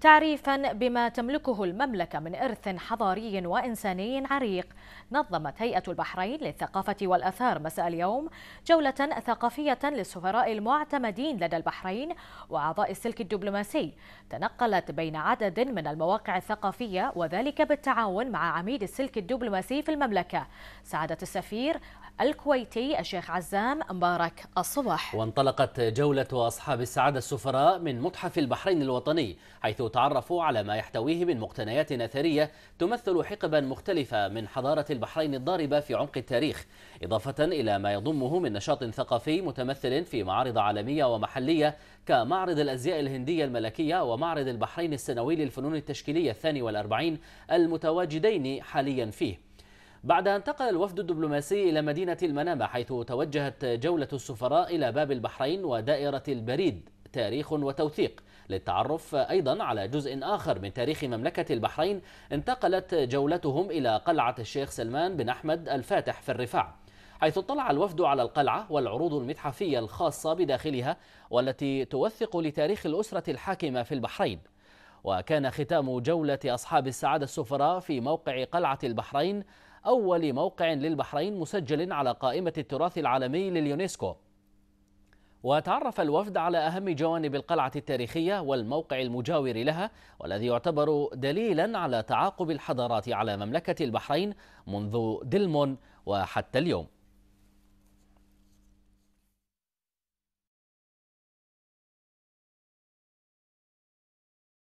تعريفا بما تملكه المملكة من إرث حضاري وإنساني عريق نظمت هيئة البحرين للثقافة والأثار مساء اليوم جولة ثقافية للسفراء المعتمدين لدى البحرين وأعضاء السلك الدبلوماسي تنقلت بين عدد من المواقع الثقافية وذلك بالتعاون مع عميد السلك الدبلوماسي في المملكة سعادة السفير الكويتي الشيخ عزام مبارك الصبح وانطلقت جولة أصحاب السعادة السفراء من متحف البحرين الوطني حيث تعرفوا على ما يحتويه من مقتنيات أثرية تمثل حقبا مختلفة من حضارة البحرين الضاربة في عمق التاريخ إضافة إلى ما يضمه من نشاط ثقافي متمثل في معارض عالمية ومحلية كمعرض الأزياء الهندية الملكية ومعرض البحرين السنوي للفنون التشكيلية الثاني والأربعين المتواجدين حاليا فيه بعد أن انتقل الوفد الدبلوماسي إلى مدينة المنامة حيث توجهت جولة السفراء إلى باب البحرين ودائرة البريد تاريخ وتوثيق للتعرف أيضا على جزء آخر من تاريخ مملكة البحرين انتقلت جولتهم إلى قلعة الشيخ سلمان بن أحمد الفاتح في الرفاع حيث اطلع الوفد على القلعة والعروض المتحفية الخاصة بداخلها والتي توثق لتاريخ الأسرة الحاكمة في البحرين وكان ختام جولة أصحاب السعادة السفراء في موقع قلعة البحرين أول موقع للبحرين مسجل على قائمة التراث العالمي لليونسكو وتعرف الوفد على أهم جوانب القلعة التاريخية والموقع المجاور لها والذي يعتبر دليلا على تعاقب الحضارات على مملكة البحرين منذ دلمون وحتى اليوم